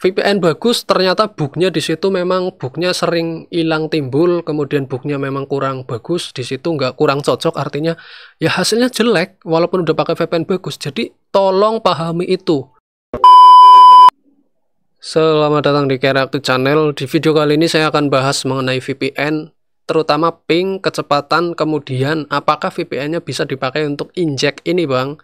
VPN bagus ternyata buknya di situ memang buknya sering hilang timbul kemudian buknya memang kurang bagus di situ nggak kurang cocok artinya ya hasilnya jelek walaupun udah pakai VPN bagus jadi tolong pahami itu Selamat datang di Keraktif Channel di video kali ini saya akan bahas mengenai VPN terutama ping kecepatan kemudian apakah VPN-nya bisa dipakai untuk inject ini bang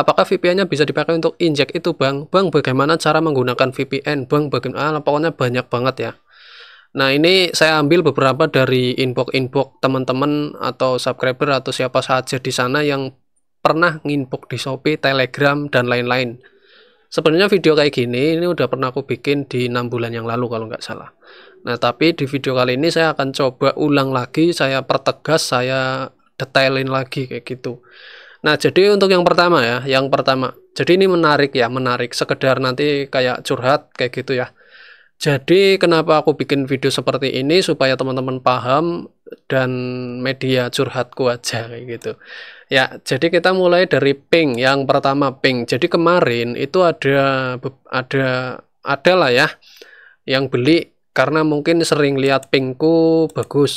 Apakah VPN-nya bisa dipakai untuk inject itu bang? Bang bagaimana cara menggunakan VPN? Bang bagaimana? Ah, pokoknya banyak banget ya. Nah ini saya ambil beberapa dari inbox-inbox teman-teman atau subscriber atau siapa saja di sana yang pernah nginbox di Shopee, Telegram, dan lain-lain. Sebenarnya video kayak gini ini udah pernah aku bikin di enam bulan yang lalu kalau nggak salah. Nah tapi di video kali ini saya akan coba ulang lagi, saya pertegas, saya detailin lagi kayak gitu. Nah, jadi untuk yang pertama ya, yang pertama. Jadi ini menarik ya, menarik. Sekedar nanti kayak curhat kayak gitu ya. Jadi kenapa aku bikin video seperti ini supaya teman-teman paham dan media curhatku aja kayak gitu. Ya, jadi kita mulai dari ping. Yang pertama ping. Jadi kemarin itu ada ada ada lah ya yang beli karena mungkin sering lihat pingku bagus.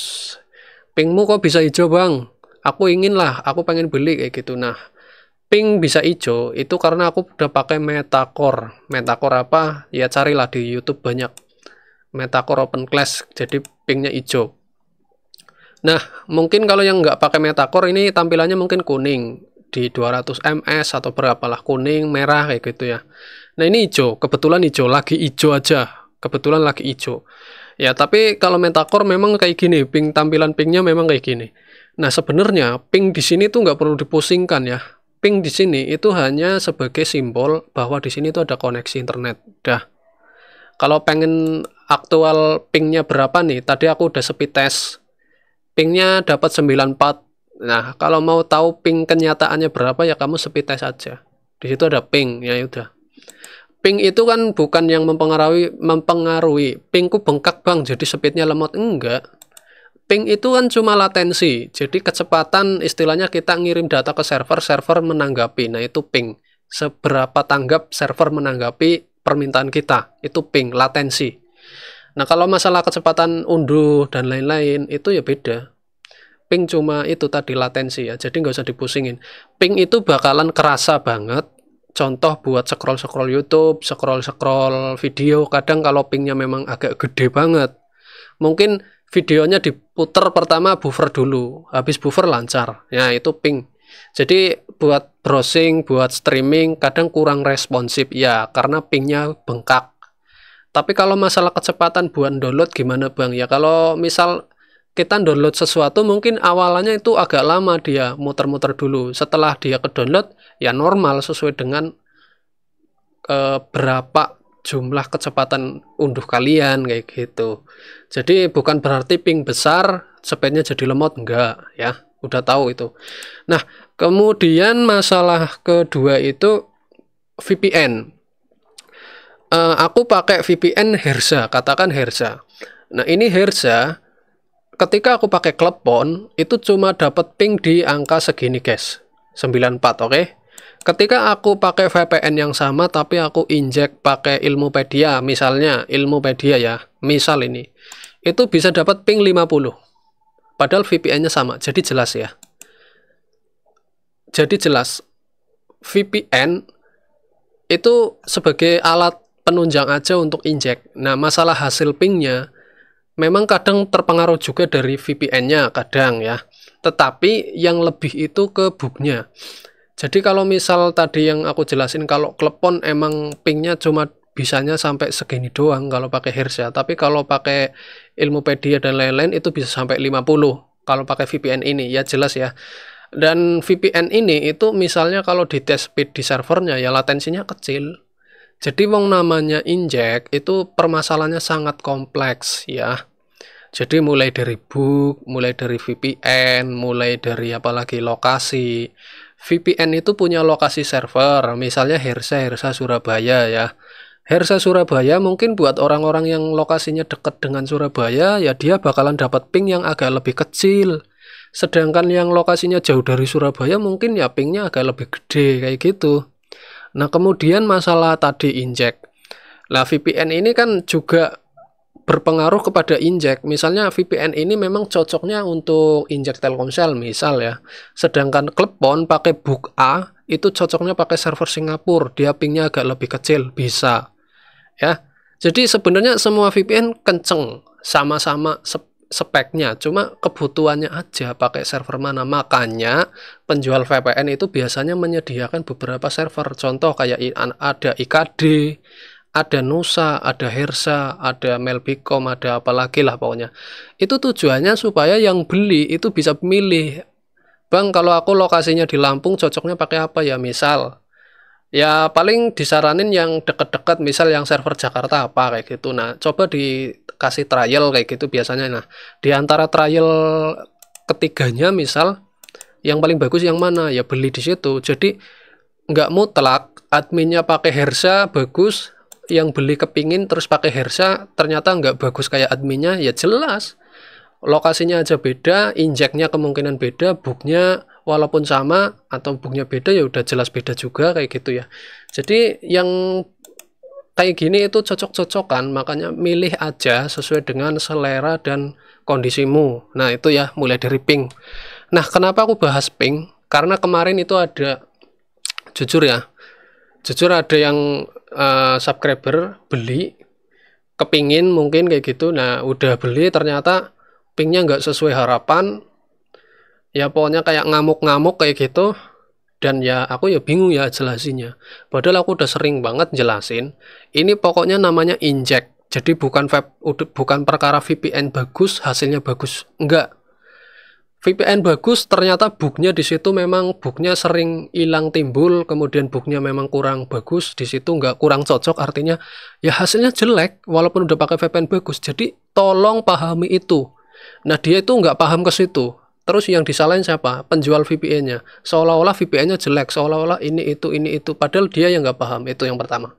Pingmu kok bisa hijau, Bang? aku ingin lah aku pengen beli kayak gitu nah pink bisa hijau itu karena aku udah pakai metacore metacore apa ya carilah di YouTube banyak metacore open class jadi pinknya hijau nah mungkin kalau yang nggak pakai metacore ini tampilannya mungkin kuning di 200 ms atau berapalah kuning merah kayak gitu ya nah ini hijau kebetulan hijau lagi hijau aja kebetulan lagi hijau ya tapi kalau metacore memang kayak gini pink tampilan pinknya memang kayak gini Nah, sebenarnya ping di sini tuh nggak perlu dipusingkan ya. ping di sini itu hanya sebagai simbol bahwa di sini tuh ada koneksi internet. Dah. Kalau pengen aktual pingnya berapa nih? Tadi aku udah sepi tes. Pingnya dapat 94. Nah, kalau mau tahu ping kenyataannya berapa ya kamu sepi tes aja. Di situ ada ping, ya udah. Ping itu kan bukan yang mempengaruhi mempengaruhi. Pingku bengkak bang, jadi speednya lemot enggak ping itu kan cuma latensi. Jadi kecepatan istilahnya kita ngirim data ke server, server menanggapi. Nah, itu ping. Seberapa tanggap server menanggapi permintaan kita. Itu ping, latensi. Nah, kalau masalah kecepatan unduh dan lain-lain itu ya beda. Ping cuma itu tadi latensi ya. Jadi nggak usah dipusingin. Ping itu bakalan kerasa banget contoh buat scroll-scroll YouTube, scroll-scroll video, kadang kalau pingnya memang agak gede banget, mungkin videonya di puter pertama buffer dulu habis buffer lancar ya itu ping jadi buat browsing buat streaming kadang kurang responsif ya karena pingnya bengkak tapi kalau masalah kecepatan buat download gimana bang ya kalau misal kita download sesuatu mungkin awalnya itu agak lama dia muter-muter dulu setelah dia ke download ya normal sesuai dengan eh, berapa jumlah kecepatan unduh kalian kayak gitu. Jadi bukan berarti ping besar speednya jadi lemot enggak ya. Udah tahu itu. Nah, kemudian masalah kedua itu VPN. Uh, eh, aku pakai VPN Herza, katakan Herza. Nah, ini Herza ketika aku pakai klepon itu cuma dapat ping di angka segini guys. 94 oke. Okay? ketika aku pakai VPN yang sama tapi aku injek pakai Ilmupedia misalnya Ilmupedia ya misal ini itu bisa dapat ping 50 padahal VPN-nya sama jadi jelas ya jadi jelas VPN itu sebagai alat penunjang aja untuk injek nah masalah hasil pingnya memang kadang terpengaruh juga dari VPN-nya kadang ya tetapi yang lebih itu ke bugnya jadi kalau misal tadi yang aku jelasin kalau klepon emang pingnya cuma bisanya sampai segini doang kalau pakai Hertz ya. Tapi kalau pakai Ilmupedia dan lain-lain itu bisa sampai 50 kalau pakai VPN ini ya jelas ya. Dan VPN ini itu misalnya kalau di test speed di servernya ya latensinya kecil. Jadi wong namanya inject itu permasalahannya sangat kompleks ya. Jadi mulai dari book, mulai dari VPN, mulai dari apalagi lokasi, VPN itu punya lokasi server, misalnya Hersa Hersa Surabaya ya. Hersa Surabaya mungkin buat orang-orang yang lokasinya dekat dengan Surabaya ya dia bakalan dapat ping yang agak lebih kecil. Sedangkan yang lokasinya jauh dari Surabaya mungkin ya pingnya agak lebih gede kayak gitu. Nah kemudian masalah tadi injek. Nah VPN ini kan juga berpengaruh kepada injek. Misalnya VPN ini memang cocoknya untuk injek Telkomsel misal ya. Sedangkan klepon pakai book A itu cocoknya pakai server Singapura, dia pingnya agak lebih kecil bisa. Ya. Jadi sebenarnya semua VPN kenceng, sama-sama speknya, cuma kebutuhannya aja pakai server mana. Makanya penjual VPN itu biasanya menyediakan beberapa server. Contoh kayak ada IKD, ada Nusa, ada Hersa, ada Melbikom, ada apalagi lah pokoknya. Itu tujuannya supaya yang beli itu bisa memilih. Bang, kalau aku lokasinya di Lampung cocoknya pakai apa ya? Misal ya paling disaranin yang deket-deket misal yang server Jakarta apa kayak gitu. Nah, coba dikasih trial kayak gitu biasanya. Nah, di antara trial ketiganya misal yang paling bagus yang mana? Ya beli di situ. Jadi nggak mutlak adminnya pakai Hersa bagus yang beli kepingin terus pakai Hersa ternyata nggak bagus kayak adminnya ya jelas lokasinya aja beda injeknya kemungkinan beda buknya walaupun sama atau buknya beda ya udah jelas beda juga kayak gitu ya jadi yang kayak gini itu cocok-cocokan makanya milih aja sesuai dengan selera dan kondisimu nah itu ya mulai dari pink nah kenapa aku bahas pink karena kemarin itu ada jujur ya jujur ada yang Eh, subscriber beli kepingin mungkin kayak gitu nah udah beli ternyata pingnya nggak sesuai harapan ya pokoknya kayak ngamuk-ngamuk kayak gitu dan ya aku ya bingung ya jelasinnya padahal aku udah sering banget jelasin ini pokoknya namanya inject jadi bukan bukan perkara VPN bagus hasilnya bagus enggak VPN bagus ternyata bugnya di situ memang bugnya sering hilang timbul kemudian bugnya memang kurang bagus di situ nggak kurang cocok artinya ya hasilnya jelek walaupun udah pakai VPN bagus jadi tolong pahami itu nah dia itu nggak paham ke situ terus yang disalahin siapa penjual VPN-nya seolah-olah VPN-nya jelek seolah-olah ini itu ini itu padahal dia yang nggak paham itu yang pertama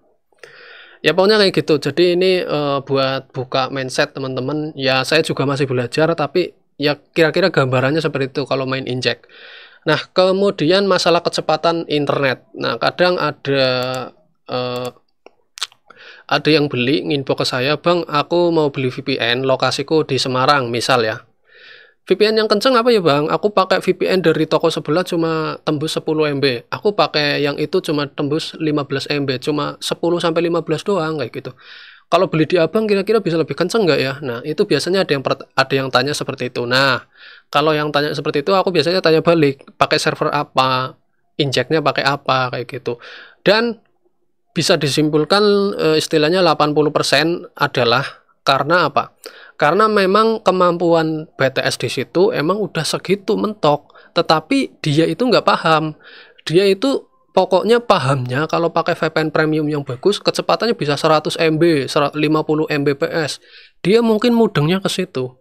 ya pokoknya kayak gitu jadi ini uh, buat buka mindset teman-teman ya saya juga masih belajar tapi ya kira-kira gambarannya seperti itu kalau main inject nah kemudian masalah kecepatan internet nah kadang ada uh, ada yang beli nginpo ke saya bang aku mau beli VPN lokasiku di Semarang misal ya VPN yang kenceng apa ya bang? Aku pakai VPN dari toko sebelah cuma tembus 10 MB. Aku pakai yang itu cuma tembus 15 MB, cuma 10 sampai 15 doang kayak gitu kalau beli di abang kira-kira bisa lebih kenceng nggak ya? Nah, itu biasanya ada yang ada yang tanya seperti itu. Nah, kalau yang tanya seperti itu aku biasanya tanya balik, pakai server apa, injeknya pakai apa kayak gitu. Dan bisa disimpulkan e, istilahnya 80% adalah karena apa? Karena memang kemampuan BTS di situ emang udah segitu mentok, tetapi dia itu nggak paham. Dia itu pokoknya pahamnya kalau pakai VPN premium yang bagus kecepatannya bisa 100 MB 50 Mbps dia mungkin mudengnya ke situ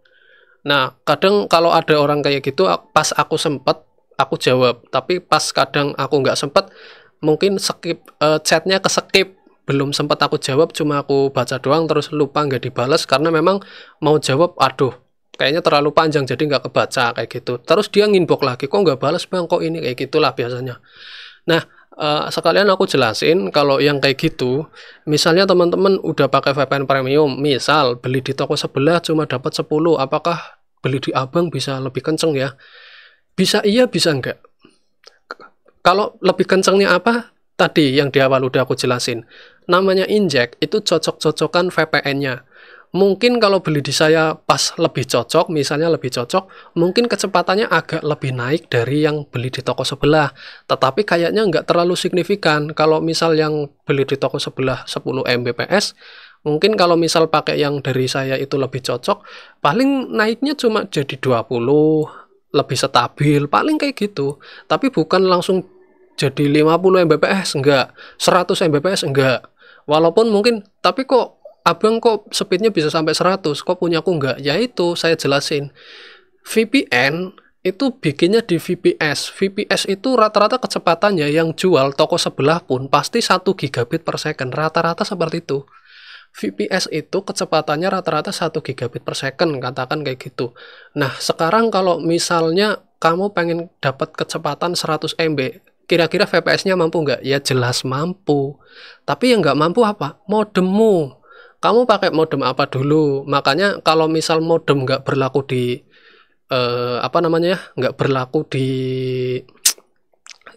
nah kadang kalau ada orang kayak gitu pas aku sempet aku jawab tapi pas kadang aku nggak sempat mungkin skip uh, chatnya ke skip belum sempat aku jawab cuma aku baca doang terus lupa nggak dibales karena memang mau jawab aduh kayaknya terlalu panjang jadi nggak kebaca kayak gitu terus dia nginbox lagi kok nggak balas bang kok ini kayak gitulah biasanya nah Uh, sekalian aku jelasin kalau yang kayak gitu misalnya teman-teman udah pakai VPN premium misal beli di toko sebelah cuma dapat 10 apakah beli di abang bisa lebih kenceng ya bisa iya bisa enggak kalau lebih kencengnya apa tadi yang di awal udah aku jelasin namanya inject itu cocok-cocokan VPN-nya mungkin kalau beli di saya pas lebih cocok, misalnya lebih cocok, mungkin kecepatannya agak lebih naik dari yang beli di toko sebelah. Tetapi kayaknya nggak terlalu signifikan. Kalau misal yang beli di toko sebelah 10 Mbps, mungkin kalau misal pakai yang dari saya itu lebih cocok, paling naiknya cuma jadi 20, lebih stabil, paling kayak gitu. Tapi bukan langsung jadi 50 Mbps, enggak. 100 Mbps, enggak. Walaupun mungkin, tapi kok abang kok speednya bisa sampai 100 kok punya aku enggak ya itu saya jelasin VPN itu bikinnya di VPS VPS itu rata-rata kecepatannya yang jual toko sebelah pun pasti 1 gigabit per second rata-rata seperti itu VPS itu kecepatannya rata-rata 1 gigabit per second katakan kayak gitu nah sekarang kalau misalnya kamu pengen dapat kecepatan 100 MB kira-kira VPS-nya mampu nggak? Ya jelas mampu. Tapi yang nggak mampu apa? Modemmu kamu pakai modem apa dulu makanya kalau misal modem nggak berlaku di eh, apa namanya ya nggak berlaku di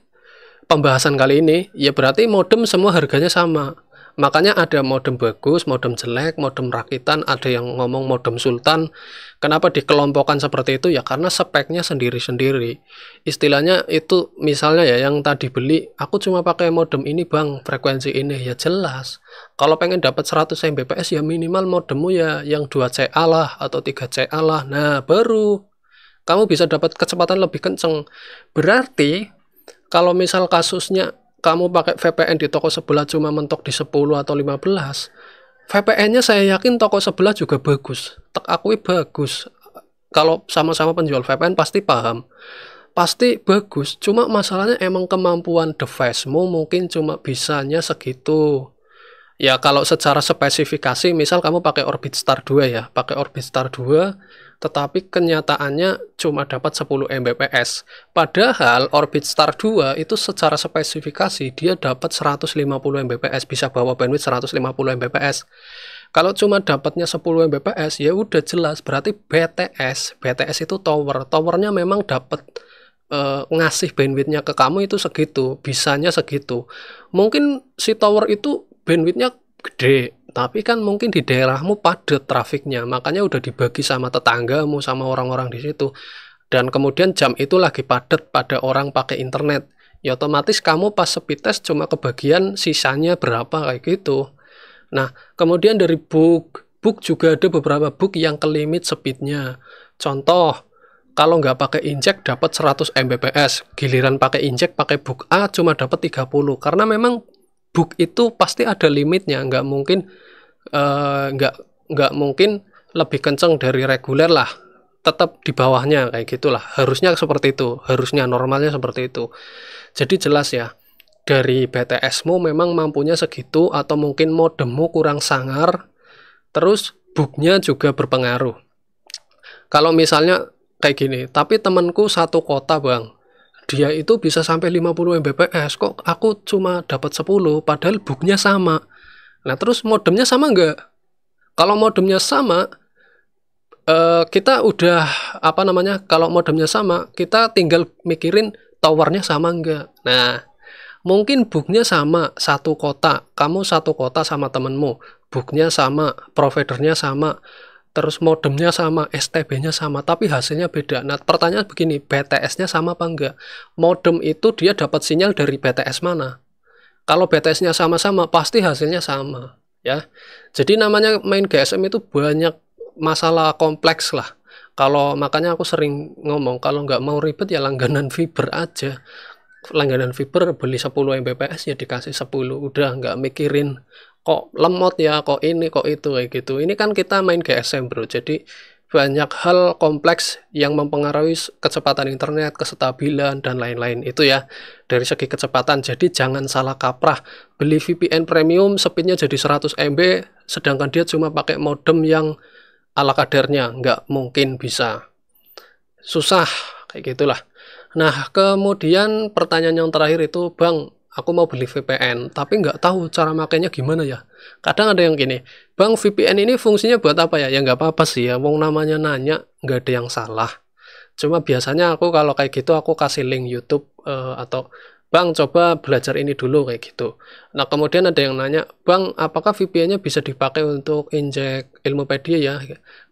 pembahasan kali ini ya berarti modem semua harganya sama Makanya ada modem bagus, modem jelek, modem rakitan, ada yang ngomong modem sultan. Kenapa dikelompokkan seperti itu? Ya karena speknya sendiri-sendiri. Istilahnya itu misalnya ya yang tadi beli, aku cuma pakai modem ini bang, frekuensi ini. Ya jelas. Kalau pengen dapat 100 Mbps ya minimal modemmu ya yang 2CA lah atau 3CA lah. Nah baru kamu bisa dapat kecepatan lebih kenceng. Berarti kalau misal kasusnya kamu pakai VPN di toko sebelah cuma mentok di 10 atau 15, VPN-nya saya yakin toko sebelah juga bagus. Tak akui bagus. Kalau sama-sama penjual VPN pasti paham. Pasti bagus, cuma masalahnya emang kemampuan device-mu mungkin cuma bisanya segitu. Ya kalau secara spesifikasi, misal kamu pakai Orbit Star 2 ya, pakai Orbit Star 2, tetapi kenyataannya cuma dapat 10 Mbps. Padahal Orbit Star 2 itu secara spesifikasi dia dapat 150 Mbps, bisa bawa bandwidth 150 Mbps. Kalau cuma dapatnya 10 Mbps, ya udah jelas berarti BTS. BTS itu tower. Towernya memang dapat e, ngasih bandwidthnya ke kamu itu segitu, bisanya segitu. Mungkin si tower itu bandwidthnya gede, tapi kan mungkin di daerahmu padat trafiknya makanya udah dibagi sama tetanggamu sama orang-orang di situ dan kemudian jam itu lagi padat pada orang pakai internet ya otomatis kamu pas sepi tes cuma kebagian sisanya berapa kayak gitu nah kemudian dari book book juga ada beberapa book yang ke limit speednya contoh kalau nggak pakai injek dapat 100 Mbps giliran pakai injek pakai book A cuma dapat 30 karena memang book itu pasti ada limitnya nggak mungkin uh, nggak mungkin lebih kenceng dari reguler lah tetap di bawahnya kayak gitulah harusnya seperti itu harusnya normalnya seperti itu jadi jelas ya dari BTSmu memang mampunya segitu atau mungkin modemmu kurang sangar terus booknya juga berpengaruh kalau misalnya kayak gini tapi temanku satu kota bang dia itu bisa sampai 50 Mbps kok aku cuma dapat 10 padahal booknya sama nah terus modemnya sama nggak kalau modemnya sama uh, kita udah apa namanya kalau modemnya sama kita tinggal mikirin towernya sama nggak nah mungkin booknya sama satu kota kamu satu kota sama temenmu booknya sama providernya sama terus modemnya sama, STB-nya sama, tapi hasilnya beda. Nah, pertanyaan begini, BTS-nya sama apa enggak? Modem itu dia dapat sinyal dari BTS mana? Kalau BTS-nya sama-sama, pasti hasilnya sama, ya. Jadi namanya main GSM itu banyak masalah kompleks lah. Kalau makanya aku sering ngomong kalau nggak mau ribet ya langganan fiber aja. Langganan fiber beli 10 Mbps ya dikasih 10 udah nggak mikirin kok lemot ya, kok ini, kok itu kayak gitu. Ini kan kita main GSM bro, jadi banyak hal kompleks yang mempengaruhi kecepatan internet, kestabilan, dan lain-lain. Itu ya, dari segi kecepatan. Jadi jangan salah kaprah. Beli VPN premium, speednya jadi 100 MB, sedangkan dia cuma pakai modem yang ala kadarnya. Nggak mungkin bisa. Susah, kayak gitulah. Nah, kemudian pertanyaan yang terakhir itu, Bang, aku mau beli VPN tapi nggak tahu cara makainya gimana ya kadang ada yang gini bang VPN ini fungsinya buat apa ya ya nggak apa-apa sih ya wong namanya nanya nggak ada yang salah cuma biasanya aku kalau kayak gitu aku kasih link YouTube uh, atau bang coba belajar ini dulu kayak gitu nah kemudian ada yang nanya bang apakah VPN-nya bisa dipakai untuk injek ilmu ilmupedia ya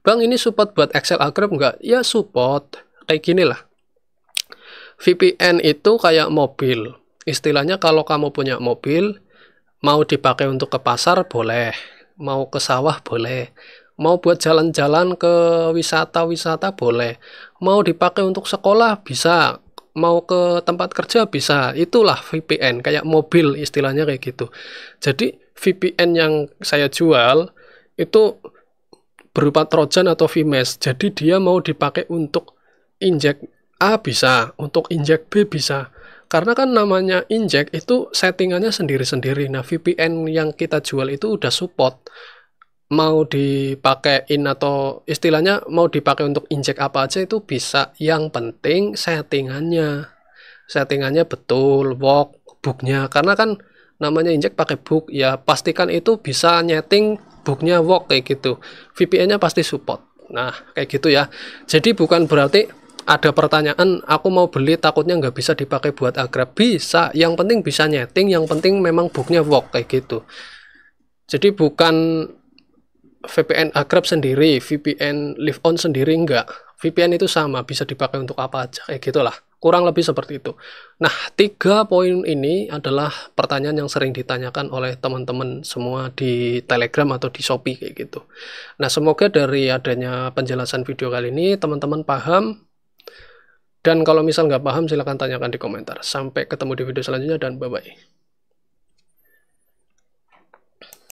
bang ini support buat Excel Agrib nggak ya support kayak gini lah VPN itu kayak mobil istilahnya kalau kamu punya mobil mau dipakai untuk ke pasar boleh mau ke sawah boleh mau buat jalan-jalan ke wisata-wisata boleh mau dipakai untuk sekolah bisa mau ke tempat kerja bisa itulah VPN kayak mobil istilahnya kayak gitu jadi VPN yang saya jual itu berupa trojan atau VMesh jadi dia mau dipakai untuk injek A bisa untuk injek B bisa karena kan namanya inject itu settingannya sendiri-sendiri. Nah, VPN yang kita jual itu udah support mau dipakein atau istilahnya mau dipakai untuk inject apa aja itu bisa. Yang penting settingannya. Settingannya betul, work, booknya. Karena kan namanya inject pakai book ya pastikan itu bisa nyeting booknya work kayak gitu. VPN-nya pasti support. Nah, kayak gitu ya. Jadi bukan berarti ada pertanyaan aku mau beli takutnya nggak bisa dipakai buat akrab bisa yang penting bisa nyeting yang penting memang booknya work kayak gitu jadi bukan VPN akrab sendiri VPN live on sendiri enggak VPN itu sama bisa dipakai untuk apa aja kayak gitulah kurang lebih seperti itu nah tiga poin ini adalah pertanyaan yang sering ditanyakan oleh teman-teman semua di telegram atau di shopee kayak gitu nah semoga dari adanya penjelasan video kali ini teman-teman paham dan kalau misal nggak paham silahkan tanyakan di komentar. Sampai ketemu di video selanjutnya dan bye-bye.